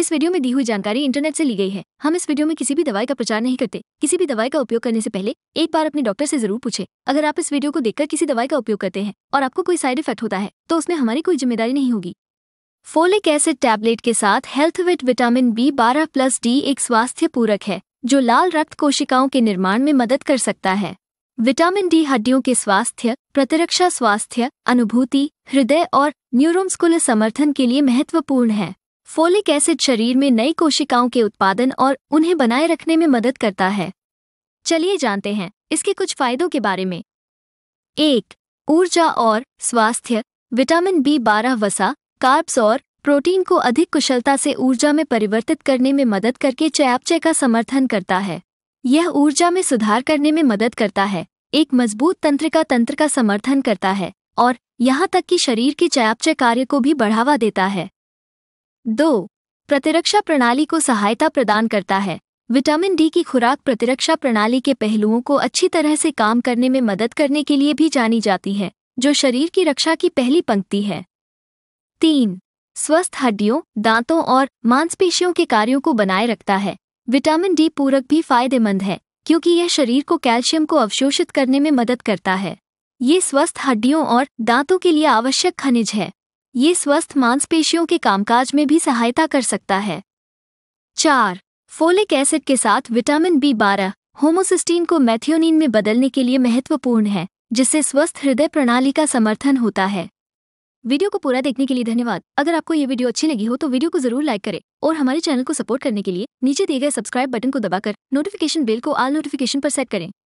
इस वीडियो में दी हुई जानकारी इंटरनेट से ली गई है हम इस वीडियो में किसी भी दवाई का प्रचार नहीं करते किसी भी दवाई का उपयोग करने से पहले एक बार अपने डॉक्टर से जरूर पूछे अगर आप इस वीडियो को देखकर किसी दवाई का उपयोग करते हैं और आपको कोई साइड इफेक्ट होता है तो उसमें हमारी कोई जिम्मेदारी नहीं होगी फोलिक एसिड टैबलेट के साथ हेल्थविट विटामिन बी बारह प्लस डी एक स्वास्थ्य पूरक है जो लाल रक्त कोशिकाओं के निर्माण में मदद कर सकता है विटामिन डी हड्डियों के स्वास्थ्य प्रतिरक्षा स्वास्थ्य अनुभूति हृदय और न्यूरोमस्कुलर समर्थन के लिए महत्वपूर्ण है फोलिक एसिड शरीर में नई कोशिकाओं के उत्पादन और उन्हें बनाए रखने में मदद करता है चलिए जानते हैं इसके कुछ फायदों के बारे में एक ऊर्जा और स्वास्थ्य विटामिन बी बारह वसा कार्ब्स और प्रोटीन को अधिक कुशलता से ऊर्जा में परिवर्तित करने में मदद करके चयापचय का समर्थन करता है यह ऊर्जा में सुधार करने में मदद करता है एक मजबूत तंत्रिका तंत्र का समर्थन करता है और यहाँ तक कि शरीर के चयापचय कार्य को भी बढ़ावा देता है दो प्रतिरक्षा प्रणाली को सहायता प्रदान करता है विटामिन डी की खुराक प्रतिरक्षा प्रणाली के पहलुओं को अच्छी तरह से काम करने में मदद करने के लिए भी जानी जाती है जो शरीर की रक्षा की पहली पंक्ति है तीन स्वस्थ हड्डियों दांतों और मांसपेशियों के कार्यों को बनाए रखता है विटामिन डी पूरक भी फायदेमंद है क्योंकि यह शरीर को कैल्शियम को अवशोषित करने में मदद करता है ये स्वस्थ हड्डियों और दांतों के लिए आवश्यक खनिज है ये स्वस्थ मांसपेशियों के कामकाज में भी सहायता कर सकता है चार फोलिक एसिड के साथ विटामिन बी बारह होमोसिस्टीन को मैथियोनिन में बदलने के लिए महत्वपूर्ण है जिससे स्वस्थ हृदय प्रणाली का समर्थन होता है वीडियो को पूरा देखने के लिए धन्यवाद अगर आपको ये वीडियो अच्छी लगी हो तो वीडियो को जरूर लाइक करें और हमारे चैनल को सपोर्ट करने के लिए नीचे दिए गए सब्सक्राइब बटन को दबाकर नोटिफिकेशन बेल को आल नोटिफिकेशन पर सेट करें